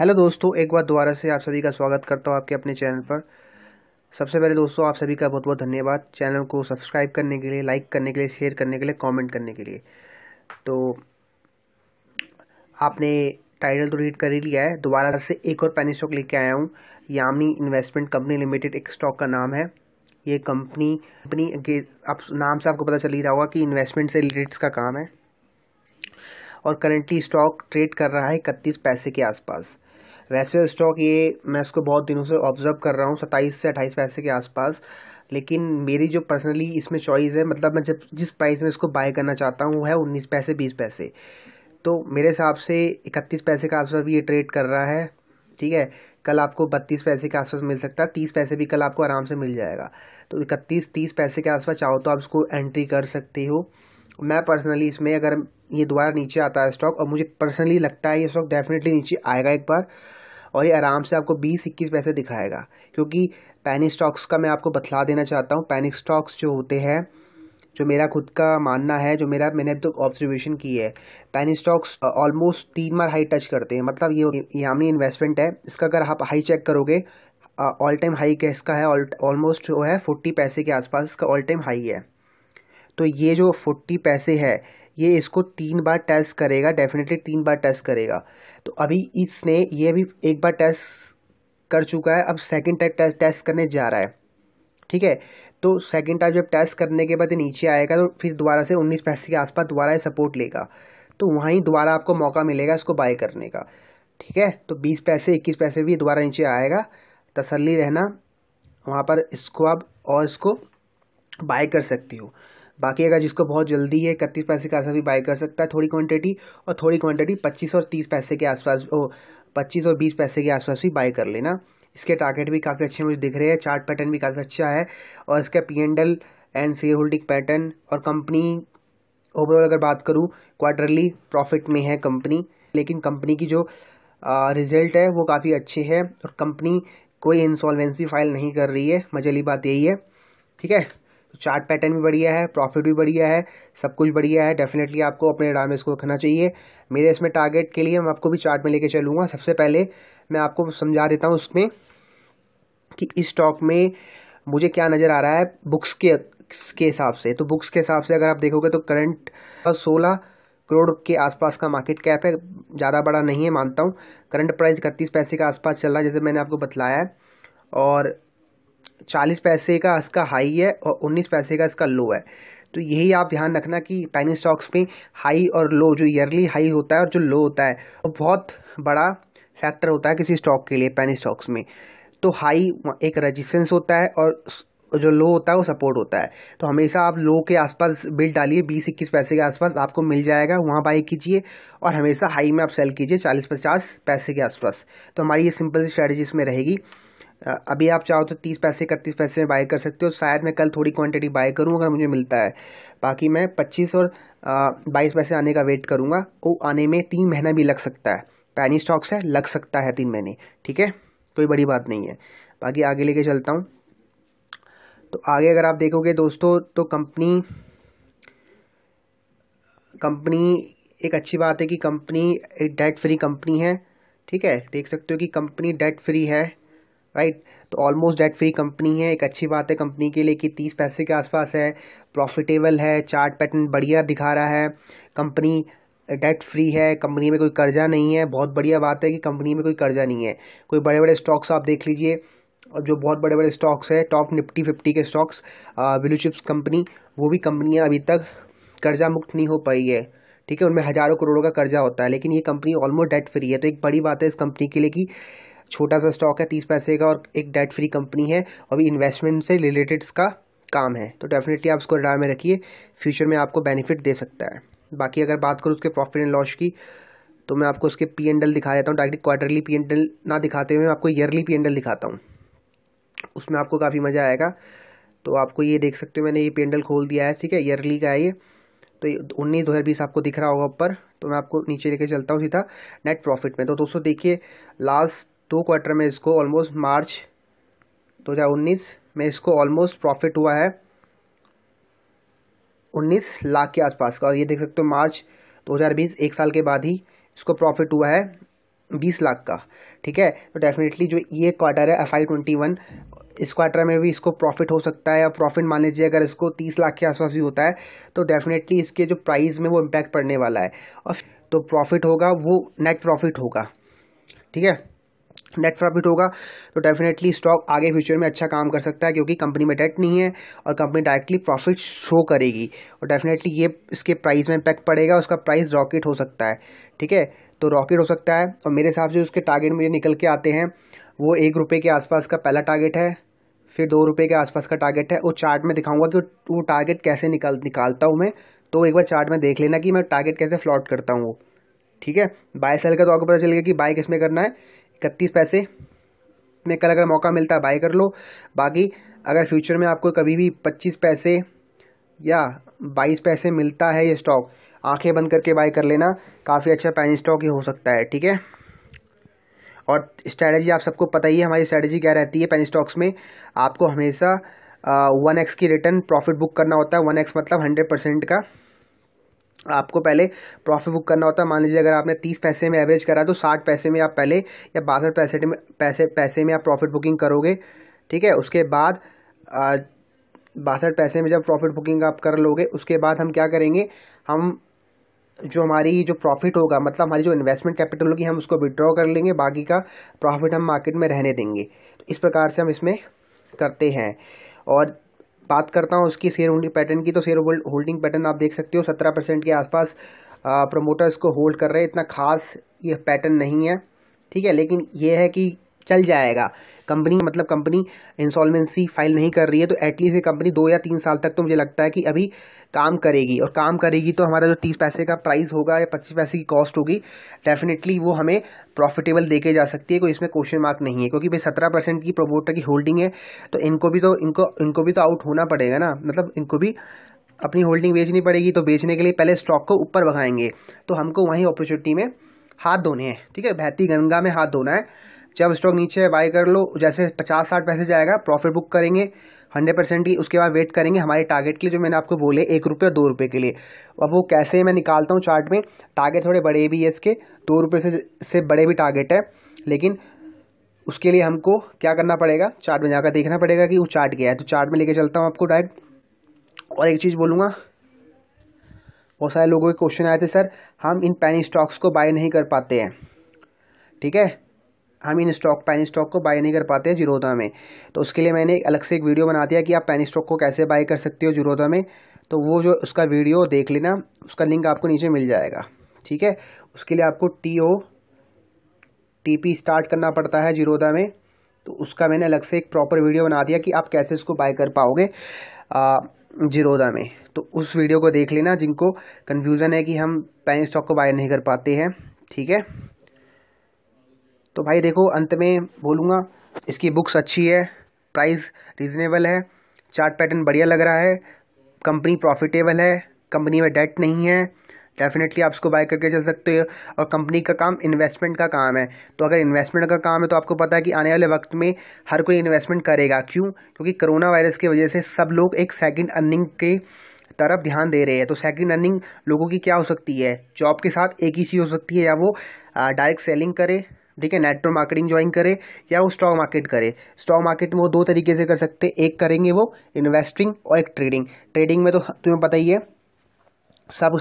hello दोस्तों एक बार दोबारा से आप सभी का स्वागत करता हूँ आपके अपने चैनल पर सबसे पहले दोस्तों आप सभी का बहुत बहुत धन्यवाद चैनल को सब्सक्राइब करने के लिए लाइक करने के लिए शेयर करने के लिए कमेंट करने के लिए तो आपने टाइटल तो रीड कर ही लिया है दोबारा से एक और पैनी स्टॉक लेके आया हूँ यामनी इन्वेस्टमेंट कंपनी लिमिटेड एक स्टॉक का नाम है ये कंपनी कंपनी के आप नाम से आपको पता चल ही रहा होगा कि इन्वेस्टमेंट से रिलेटेड का काम है और करेंटली स्टॉक ट्रेड कर रहा है इकतीस पैसे के आसपास वैसे स्टॉक ये मैं इसको बहुत दिनों से ऑब्जर्व कर रहा हूँ सत्ताईस से अट्ठाईस पैसे के आसपास लेकिन मेरी जो पर्सनली इसमें चॉइस है मतलब मैं जब जिस प्राइस में इसको बाय करना चाहता हूँ वो है उन्नीस पैसे बीस पैसे तो मेरे हिसाब से इकतीस पैसे के आसपास भी ये ट्रेड कर रहा है ठीक है कल आपको बत्तीस पैसे के आसपास मिल सकता है तीस पैसे भी कल आपको आराम से मिल जाएगा तो इकतीस तीस पैसे के आसपास चाहो तो आप इसको एंट्री कर सकते हो मैं पर्सनली इसमें अगर ये दोबारा नीचे आता है स्टॉक और मुझे पर्सनली लगता है ये स्टॉक डेफिनेटली नीचे आएगा एक बार और ये आराम से आपको बीस इक्कीस पैसे दिखाएगा क्योंकि पैनिक स्टॉक्स का मैं आपको बतला देना चाहता हूँ पैनिक स्टॉक्स जो होते हैं जो मेरा खुद का मानना है जो मेरा मैंने अभी तक तो ऑब्जर्वेशन की है पैनी स्टॉक्स ऑलमोस्ट तीन बार हाई टच करते हैं मतलब ये यामी इन्वेस्टमेंट है इसका अगर आप हाई चेक करोगे ऑल टाइम हाई का इसका है ऑलमोस्ट वो है फोर्टी पैसे के आसपास इसका ऑल टाइम हाई है तो ये जो फोर्टी पैसे है ये इसको तीन बार टेस्ट करेगा डेफिनेटली तीन बार टेस्ट करेगा तो अभी इसने ये भी एक बार टेस्ट कर चुका है अब सेकेंड टाइप टेस्ट टेस्ट करने जा रहा है ठीक है तो सेकेंड टाइप जब टेस्ट करने के बाद नीचे आएगा तो फिर दोबारा से उन्नीस पैसे के आसपास दोबारा सपोर्ट लेगा तो वहीं दोबारा आपको मौका मिलेगा इसको बाय करने का ठीक है तो बीस पैसे इक्कीस पैसे भी दोबारा नीचे आएगा तसल्ली रहना वहाँ पर इसको आप और इसको बाय कर सकती हो बाकी अगर जिसको बहुत जल्दी है इकतीस पैसे के ऐसा भी बाई कर सकता है थोड़ी क्वांटिटी और थोड़ी क्वांटिटी पच्चीस और तीस पैसे के आसपास ओ पच्चीस और बीस पैसे के आसपास भी बाई कर लेना इसके टारगेट भी काफ़ी अच्छे मुझे दिख रहे हैं चार्ट पैटर्न भी काफ़ी अच्छा है और इसका P and L and share holding pattern और कंपनी ओवरऑल अगर बात करूँ क्वार्टरली प्रॉफिट में है कंपनी लेकिन कंपनी की जो रिजल्ट है वो काफ़ी अच्छे है और कंपनी कोई इंसॉल्वेंसी फाइल नहीं कर रही है मजली बात यही है ठीक है चार्ट पैटर्न भी बढ़िया है प्रॉफिट भी बढ़िया है सब कुछ बढ़िया है डेफिनेटली आपको अपने डाम इसको रखना चाहिए मेरे इसमें टारगेट के लिए मैं आपको भी चार्ट में लेके चलूँगा सबसे पहले मैं आपको समझा देता हूँ उसमें कि इस स्टॉक में मुझे क्या नज़र आ रहा है बुक्स के के हिसाब से तो बुक्स के हिसाब से अगर आप देखोगे तो करंट सोलह करोड़ के आसपास का मार्केट कैप है ज़्यादा बड़ा नहीं है मानता हूँ करंट प्राइस इकतीस पैसे के आसपास चल रहा है जैसे मैंने आपको बतलाया है और चालीस पैसे का इसका हाई है और उन्नीस पैसे का इसका लो है तो यही आप ध्यान रखना कि पैनी स्टॉक्स में हाई और लो जो ईयरली हाई होता है और जो लो होता है वो बहुत बड़ा फैक्टर होता है किसी स्टॉक के लिए पैनी स्टॉक्स में तो हाई एक रजिस्टेंस होता है और जो लो होता है वो सपोर्ट होता है तो हमेशा आप लो के आसपास बिल डालिए बीस इक्कीस पैसे के आसपास आपको मिल जाएगा वहाँ बाई कीजिए और हमेशा हाई में आप सेल कीजिए चालीस पचास पैसे के आसपास तो हमारी ये सिंपल स्ट्रैटेजी इसमें रहेगी अभी आप चाहो तो तीस पैसे इकतीस पैसे में बाय कर सकते हो शायद मैं कल थोड़ी क्वांटिटी बाय करूँ अगर मुझे मिलता है बाकी मैं पच्चीस और बाईस पैसे आने का वेट करूँगा वो आने में तीन महीना भी लग सकता है पैनी स्टॉक्स है लग सकता है तीन महीने ठीक है कोई बड़ी बात नहीं है बाकी आगे लेके चलता हूँ तो आगे अगर आप देखोगे दोस्तों तो कंपनी कंपनी एक अच्छी बात है कि कंपनी एक डेट फ्री कंपनी है ठीक है देख सकते हो कि कंपनी डेट फ्री है राइट तो ऑलमोस्ट डेट फ्री कंपनी है एक अच्छी बात है कंपनी के लिए कि तीस पैसे के आसपास है प्रॉफिटेबल है चार्ट पैटर्न बढ़िया दिखा रहा है कंपनी डेट फ्री है कंपनी में कोई कर्जा नहीं है बहुत बढ़िया बात है कि कंपनी में कोई कर्जा नहीं है कोई बड़े बड़े स्टॉक्स आप देख लीजिए और जो बहुत बड़े बड़े स्टॉक्स हैं टॉप निफ्टी फिफ्टी के स्टॉक्स ब्लू चिप्स कंपनी वो भी कंपनियाँ अभी तक कर्जा मुक्त नहीं हो पाई है ठीक है उनमें हज़ारों करोड़ों का कर्जा होता है लेकिन ये कंपनी ऑलमोस्ट डेट फ्री है तो एक बड़ी बात है इस कंपनी के लिए कि छोटा सा स्टॉक है तीस पैसे का और एक डेट फ्री कंपनी है और भी इन्वेस्टमेंट से रिलेटेड इसका काम है तो डेफिनेटली आप उसको राय में रखिए फ्यूचर में आपको बेनिफिट दे सकता है बाकी अगर बात करूँ उसके प्रॉफिट एंड लॉस की तो मैं आपको उसके पी एंड एल दिखा देता हूँ direct quarterly P and L ना दिखाते हुए मैं आपको ईयरली पी एंड एल दिखाता हूँ उसमें आपको काफ़ी मज़ा आएगा तो आपको ये देख सकते हो मैंने ये पी एंड एल खोल दिया है ठीक है ईयरली का है ये तो उन्नीस दो हज़ार बीस आपको दिख रहा होगा ऊपर तो मैं आपको नीचे लेके चलता हूँ सीधा नेट प्रॉफिट में तो दोस्तों देखिए लास्ट टू क्वार्टर में इसको ऑलमोस्ट मार्च 2019 में इसको ऑलमोस्ट प्रॉफिट हुआ है 19 लाख के आसपास का और ये देख सकते हो मार्च 2020 एक साल के बाद ही इसको प्रॉफिट हुआ है 20 लाख का ठीक है तो डेफिनेटली जो ये क्वार्टर है एफ आई ट्वेंटी वन इस क्वार्टर में भी इसको प्रॉफिट हो सकता है या प्रॉफिट मान लीजिए अगर इसको 30 लाख के आसपास भी होता है तो डेफिनेटली इसके जो प्राइस में वो इम्पैक्ट पड़ने वाला है और तो प्रॉफिट होगा वो नेट प्रॉफिट होगा ठीक है नेट प्रॉफिट होगा तो डेफिनेटली स्टॉक आगे फ्यूचर में अच्छा काम कर सकता है क्योंकि कंपनी में डेट नहीं है और कंपनी डायरेक्टली प्रॉफिट शो करेगी और डेफिनेटली ये इसके प्राइस में इम्पैक्ट पड़ेगा उसका प्राइस रॉकेट हो सकता है ठीक है तो रॉकेट हो सकता है और मेरे हिसाब से उसके टारगेट मुझे निकल के आते हैं वो एक रुपये के आसपास का पहला टारगेट है फिर दो रुपये के आसपास का टारगेट है वो चार्ट में दिखाऊंगा कि वो टारगेट कैसे निकाल निकालता हूँ मैं तो एक बार चार्ट में देख लेना कि मैं टारगेट कैसे फ्लॉट करता हूँ वो ठीक है बाय सेल का तो आपको पता चलेगा कि बाय किस में करना है इकतीस पैसे में कल अगर मौका मिलता है बाई कर लो बाकी अगर फ्यूचर में आपको कभी भी पच्चीस पैसे या बाईस पैसे मिलता है ये स्टॉक आंखें बंद करके बाई कर लेना काफ़ी अच्छा पैन स्टॉक ही हो सकता है ठीक है और स्ट्रैटेजी आप सबको पता ही है हमारी स्ट्रैटेजी क्या रहती है पेन स्टॉक्स में आपको हमेशा वन एक्स की रिटर्न प्रॉफिट बुक करना होता है वन एक्स मतलब हंड्रेड परसेंट का आपको पहले प्रॉफिट बुक करना होता है मान लीजिए अगर आपने तीस पैसे में एवरेज करा तो साठ पैसे में आप पहले या बासठ पैसे में पैसे पैसे में आप प्रॉफिट बुकिंग करोगे ठीक है उसके बाद बासठ पैसे में जब प्रॉफिट बुकिंग आप कर लोगे उसके बाद हम क्या करेंगे हम जो हमारी जो प्रॉफिट होगा मतलब हमारी जो इन्वेस्टमेंट कैपिटल होगी हम उसको विड्रॉ कर लेंगे बाकी का प्रॉफिट हम मार्केट में रहने देंगे तो इस प्रकार से हम इसमें करते हैं और बात करता हूँ उसकी शेयर होल्डिंग पैटर्न की तो शेयर होल्डिंग पैटर्न आप देख सकते हो सत्रह परसेंट के आसपास प्रमोटर्स को होल्ड कर रहे हैं इतना खास ये पैटर्न नहीं है ठीक है लेकिन ये है कि चल जाएगा कंपनी मतलब कंपनी इंस्टॉलमेंसी फाइल नहीं कर रही है तो एटलीस्ट ये कंपनी दो या तीन साल तक तो मुझे लगता है कि अभी काम करेगी और काम करेगी तो हमारा जो तीस पैसे का प्राइस होगा या पच्चीस पैसे की कॉस्ट होगी डेफिनेटली वो हमें प्रॉफिटेबल देके जा सकती है कोई इसमें क्वेश्चन मार्क नहीं है क्योंकि भाई सत्रह परसेंट की प्रोमोटर की होल्डिंग है तो इनको भी तो इनको इनको भी तो आउट होना पड़ेगा ना मतलब इनको भी अपनी होल्डिंग बेचनी पड़ेगी तो बेचने के लिए पहले स्टॉक को ऊपर भगाएंगे तो हमको वहीं अपॉर्चुनिटी में हाथ धोने हैं ठीक है बहती गंगा में हाथ धोना है जब स्टॉक नीचे बाई कर लो जैसे पचास साठ पैसे जाएगा प्रॉफिट बुक करेंगे हंड्रेड परसेंट की उसके बाद वेट करेंगे हमारे टारगेट के लिए जो मैंने आपको बोले एक रुपये और दो रुपये के लिए अब वो कैसे मैं निकालता हूँ चार्ट में टारगेट थोड़े बड़े भी है इसके दो रुपये से से बड़े भी टारगेट है लेकिन उसके लिए हमको क्या करना पड़ेगा चार्ट में जाकर देखना पड़ेगा कि वो चार्ट गया है तो चार्ट में लेके चलता हूँ आपको डायरेक्ट और एक चीज़ बोलूँगा बहुत सारे लोगों के क्वेश्चन आए थे सर हम इन पैनी स्टॉक्स को बाय नहीं कर पाते हैं ठीक है हम इन स्टॉक पैन स्टॉक को बाय नहीं कर पाते हैं जीरोधा में तो उसके लिए मैंने अलग से एक वीडियो बना दिया कि आप पेन स्टॉक को कैसे बाय कर सकते हो जीरोधा में तो वो जो उसका वीडियो देख लेना उसका लिंक आपको नीचे मिल जाएगा ठीक है उसके लिए आपको T O T P start करना पड़ता है जीरोधा में तो उसका मैंने अलग से एक प्रॉपर वीडियो बना दिया कि आप कैसे इसको बाय कर पाओगे जीरोधा में तो उस वीडियो को देख लेना जिनको कन्फ्यूज़न है कि हम पेन स्टॉक को बाय नहीं कर पाते हैं ठीक है तो भाई देखो अंत में बोलूँगा इसकी बुक्स अच्छी है प्राइस रीज़नेबल है चार्ट पैटर्न बढ़िया लग रहा है कंपनी प्रॉफिटेबल है कंपनी में डेट नहीं है डेफिनेटली आप इसको बाय करके चल सकते हो और कंपनी का काम इन्वेस्टमेंट का काम है तो अगर इन्वेस्टमेंट का काम है तो आपको पता है कि आने वाले वक्त में हर कोई इन्वेस्टमेंट करेगा क्यों क्योंकि कोरोना वायरस की वजह से सब लोग एक सेकेंड अर्निंग के तरफ ध्यान दे रहे हैं तो सेकंड अर्निंग लोगों की क्या हो सकती है जॉब के साथ एक ही चीज़ हो सकती है या वो डायरेक्ट सेलिंग करे ठीक है नेटवर्क मार्केटिंग ज्वाइन करे या वो स्टॉक मार्केट करे स्टॉक मार्केट में वो दो तरीके से कर सकते हैं एक करेंगे वो इन्वेस्टिंग और एक ट्रेडिंग ट्रेडिंग में तो तुम्हें पता ही है सब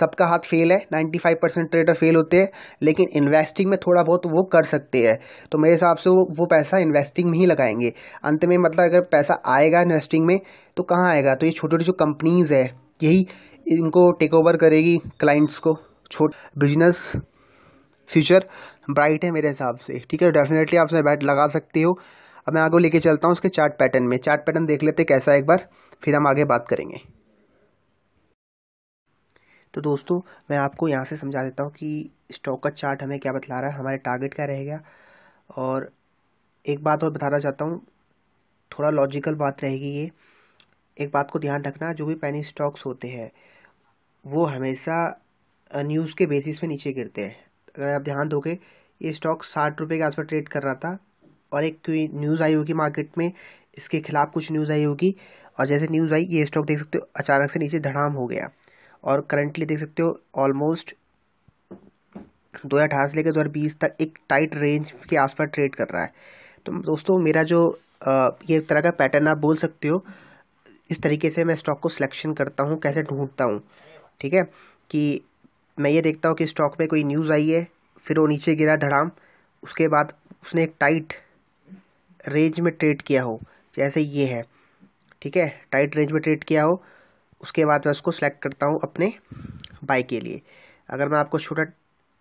सबका हाथ फेल है ninety five percent trader fail होते हैं लेकिन इन्वेस्टिंग में थोड़ा बहुत वो कर सकते हैं तो मेरे हिसाब से वो वो पैसा इन्वेस्टिंग में ही लगाएंगे अंत में मतलब अगर पैसा आएगा इन्वेस्टिंग में तो कहाँ आएगा तो ये छोटी छोटी जो कंपनीज़ है यही इनको टेक ओवर करेगी क्लाइंट्स को छोट बिजनेस फ्यूचर ब्राइट है मेरे हिसाब से ठीक है डेफिनेटली आप उसमें बैट लगा सकते हो अब मैं आगे लेके चलता हूँ उसके चार्ट पैटर्न में चार्ट पैटर्न देख लेते कैसा है एक बार फिर हम आगे बात करेंगे तो दोस्तों मैं आपको यहाँ से समझा देता हूँ कि स्टॉक का चार्ट हमें क्या बतला रहा है हमारे टारगेट क्या रहेगा और एक बात और बताना चाहता हूँ थोड़ा लॉजिकल बात रहेगी ये एक बात को ध्यान रखना जो भी पैनी स्टॉक्स होते हैं वो हमेशा न्यूज़ के बेसिस पे नीचे गिरते हैं अगर आप ध्यान दोगे ये स्टॉक साठ रुपये के आसपास ट्रेड कर रहा था और एक न्यूज़ आई होगी मार्केट में इसके खिलाफ कुछ न्यूज़ आई होगी और जैसे न्यूज़ आई ये स्टॉक देख सकते हो अचानक से नीचे धड़ाम हो गया और करंटली देख सकते हो ऑलमोस्ट दो हज़ार अठारह से लेकर दो हज़ार बीस तक एक टाइट रेंज के आसपास ट्रेड कर रहा है तो दोस्तों मेरा जो आ, ये तरह का पैटर्न आप बोल सकते हो इस तरीके से मैं स्टॉक को सिलेक्शन करता हूँ कैसे ढूंढता हूँ ठीक है कि मैं ये देखता हूँ कि स्टॉक में कोई न्यूज़ आई है फिर वो नीचे गिरा धड़ाम उसके बाद उसने एक टाइट रेंज में ट्रेड किया हो जैसे ये है ठीक है टाइट रेंज में ट्रेड किया हो उसके बाद मैं उसको सेलेक्ट करता हूँ अपने बाई के लिए अगर मैं आपको छोटा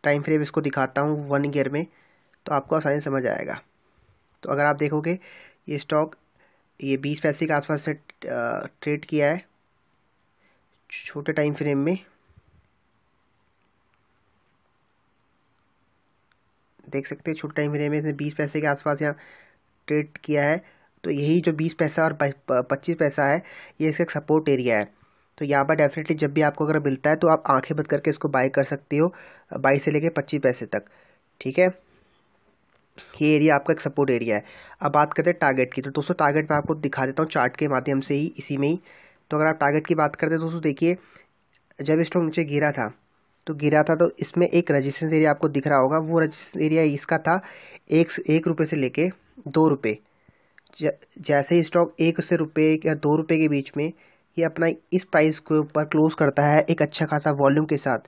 टाइम फ्रेम इसको दिखाता हूँ वन ईयर में तो आपको आसानी समझ आएगा तो अगर आप देखोगे ये स्टॉक ये बीस पैसे के आसपास से ट्रेड किया है छोटे टाइम फ्रेम में देख सकते हैं छोटे टाइम फ्रेम में इसने बीस पैसे के आसपास यहाँ ट्रेड किया है तो यही जो बीस पैसा और पच्चीस पैसा है ये इसका एक सपोर्ट एरिया है तो यहाँ पर डेफिनेटली जब भी आपको अगर मिलता है तो आप आंखें बंद करके इसको बाई कर सकते हो बाईस से लेकर पच्चीस पैसे तक ठीक है ये एरिया आपका एक सपोर्ट एरिया है अब बात करते हैं टारगेट की तो दोस्तों टारगेट मैं आपको दिखा देता हूँ चार्ट के माध्यम से ही इसी में ही तो अगर आप टारगेट की बात करते हैं दोस्तों देखिए जब स्टॉक नीचे गिरा था तो गिरा था तो इसमें एक रजिस्टेंस एरिया आपको दिख रहा होगा वो रजिस्टेंस एरिया इसका था एक एक रुपये से लेके दो रुपये जैसे ही स्टॉक एक से रुपये या दो रुपये के बीच में ये अपना इस प्राइस के ऊपर क्लोज़ करता है एक अच्छा खासा वॉल्यूम के साथ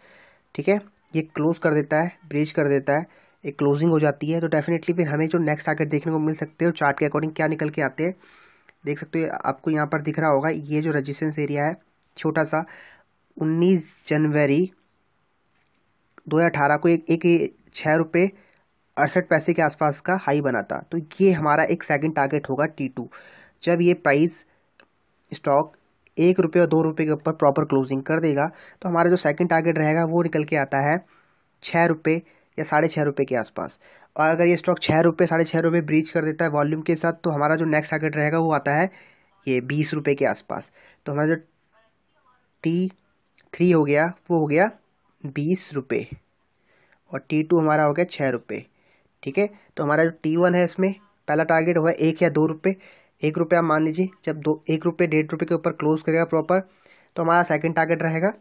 ठीक है ये क्लोज़ कर देता है ब्रिज कर देता है एक क्लोजिंग हो जाती है तो डेफिनेटली फिर हमें जो नेक्स्ट टारगेट देखने को मिल सकते हैं चार्ट के अकॉर्डिंग क्या निकल के आते हैं देख सकते हो आपको यहाँ पर दिख रहा होगा ये जो रजिस्टेंस एरिया है छोटा सा उन्नीस जनवरी दो हज़ार अठारह को एक एक छः रुपये अड़सठ पैसे के आसपास का हाई बना था तो ये हमारा एक सेकंड टारगेट होगा टी टू जब ये प्राइस स्टॉक एक रुपये और दो रुपये के ऊपर प्रॉपर क्लोजिंग कर देगा तो हमारा जो सेकंड टारगेट रहेगा वो निकल के आता है छः रुपये या साढ़े छः रुपये के आसपास और अगर ये स्टॉक छः रुपये साढ़े छः रुपये ब्रीच कर देता है वॉल्यूम के साथ तो हमारा जो नेक्स्ट टारगेट रहेगा वो आता है ये बीस रुपये के आसपास तो हमारा जो टी थ्री हो गया वो हो गया बीस रुपये और टी टू हमारा हो गया छः रुपये ठीक है तो हमारा जो टी वन है इसमें पहला टारगेट हुआ एक या दो रुपये एक रुपये आप मान लीजिए जब दो एक रुपये डेढ़ रुपये के ऊपर क्लोज करेगा प्रॉपर तो हमारा सेकंड टारगेट रहेगा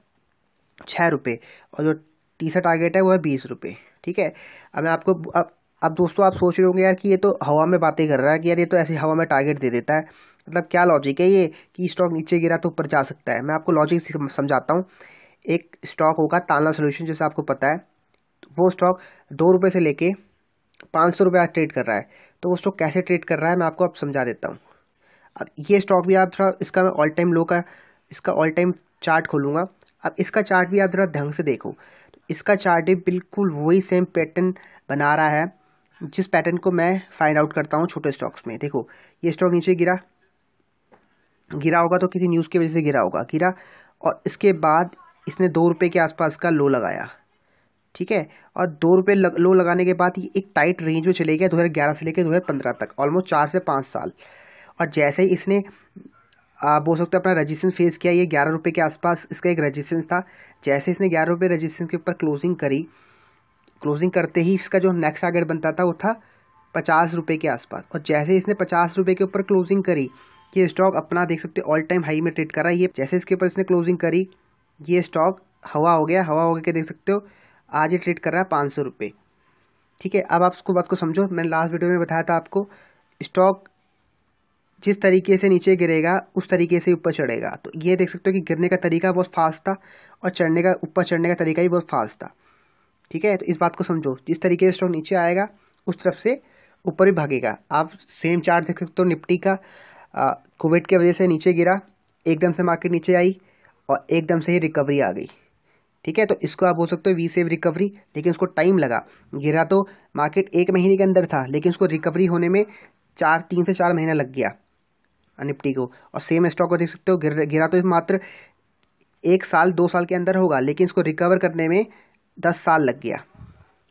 छः रुपये और जो तीसरा टारगेट है वो है बीस रुपये ठीक है अब मैं आपको अब अब दोस्तों आप सोच रहे होंगे यार कि ये तो हवा में बातें कर रहा है कि यार ये तो ऐसे हवा में टारगेट दे देता है मतलब क्या लॉजिक है ये कि स्टॉक नीचे गिरा तो ऊपर जा सकता है मैं आपको लॉजिक समझाता हूँ एक स्टॉक होगा ताला सोल्यूशन जैसे आपको पता है वो स्टॉक दो रुपये से लेके पाँच सौ रुपये आज ट्रेड कर रहा है तो वो स्टॉक कैसे ट्रेड कर रहा है मैं आपको अब समझा देता हूँ अब ये स्टॉक भी आप थोड़ा इसका मैं ऑल टाइम लो का इसका ऑल टाइम चार्ट खोलूँगा अब इसका चार्ट भी आप थोड़ा ढंग से देखो तो इसका चार्ट भी बिल्कुल वही सेम पैटर्न बना रहा है जिस पैटर्न को मैं फाइंड आउट करता हूँ छोटे स्टॉक्स में देखो ये स्टॉक नीचे गिरा गिरा होगा तो किसी न्यूज़ की वजह से गिरा होगा गिरा और इसके बाद इसने दो रुपये के आसपास का लो लगाया ठीक है और दो रुपये लग, लो लगाने के बाद ये एक टाइट रेंज में चले गया दो हज़ार ग्यारह से लेकर दो हज़ार पंद्रह तक ऑलमोस्ट चार से पाँच साल और जैसे ही इसने आप बोल सकते हो अपना रजिस्ट्रेशन फेस किया ये ग्यारह रुपये के आसपास इसका एक रजिस्ट्रेंस था जैसे इसने ग्यारह रुपये रजिस्ट्रेंस के ऊपर क्लोजिंग करी क्लोजिंग करते ही इसका जो नेक्स्ट टारगेट बनता था वो था पचास रुपये के आसपास और जैसे इसने पचास रुपये के ऊपर क्लोजिंग करी ये स्टॉक अपना देख सकते हो ऑल टाइम हाई में ट्रेड करा ये जैसे इसके ऊपर इसने क्लोजिंग करी ये स्टॉक हवा हो गया हवा हो गया देख सकते हो आज ये ट्रेड कर रहा है पाँच सौ रुपये ठीक है अब आप उसको बात को समझो मैंने लास्ट वीडियो में बताया था आपको स्टॉक जिस तरीके से नीचे गिरेगा उस तरीके से ऊपर चढ़ेगा तो ये देख सकते हो कि गिरने का तरीका बहुत फास्ट था और चढ़ने का ऊपर चढ़ने का तरीका भी बहुत फास्ट था ठीक है तो इस बात को समझो जिस तरीके से स्टॉक नीचे आएगा उस तरफ से ऊपर भी भागेगा आप सेम चार्ट देख सकते हो निफ्टी का कोविड की वजह से नीचे गिरा एकदम से मार्केट नीचे आई और एकदम से ही रिकवरी आ गई ठीक है तो इसको आप बोल सकते हो वी सेव रिकवरी लेकिन उसको टाइम लगा गिरा तो मार्केट एक महीने के अंदर था लेकिन उसको रिकवरी होने में चार तीन से चार महीना लग गया निपटी को और सेम स्टॉक को देख सकते हो गिर गिरा तो मात्र एक साल दो साल के अंदर होगा लेकिन इसको रिकवर करने में दस साल लग गया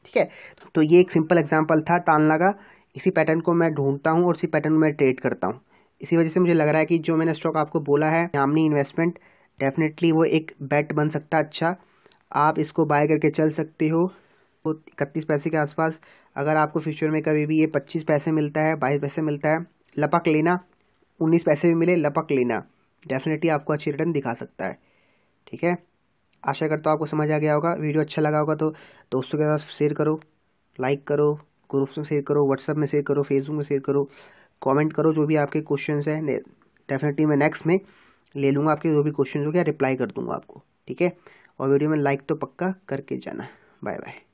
ठीक है तो ये एक सिंपल एग्जाम्पल था टालना का इसी पैटर्न को मैं ढूंढता हूँ और इसी पैटर्न में ट्रेड करता हूँ इसी वजह से मुझे लग रहा है कि जो मैंने स्टॉक आपको बोला है यामनी इन्वेस्टमेंट डेफिनेटली वो एक बेट बन सकता है अच्छा आप इसको बाय करके चल सकते हो तो इकतीस पैसे के आसपास अगर आपको फ्यूचर में कभी भी ये पच्चीस पैसे मिलता है बाईस पैसे मिलता है लपक लेना उन्नीस पैसे भी मिले लपक लेना डेफिनेटली आपको अच्छी रिटर्न दिखा सकता है ठीक है आशा करता हूँ आपको समझ आ गया होगा वीडियो अच्छा लगा होगा तो दोस्तों के साथ शेयर करो लाइक करो ग्रुप्स में शेयर करो व्हाट्सअप में शेयर करो फेसबुक में शेयर करो कमेंट करो जो भी आपके क्वेश्चंस हैं डेफिनेटली मैं नेक्स्ट में ले लूँगा आपके जो भी क्वेश्चन हो गया रिप्लाई कर दूँगा आपको ठीक है और वीडियो में लाइक तो पक्का करके जाना बाय बाय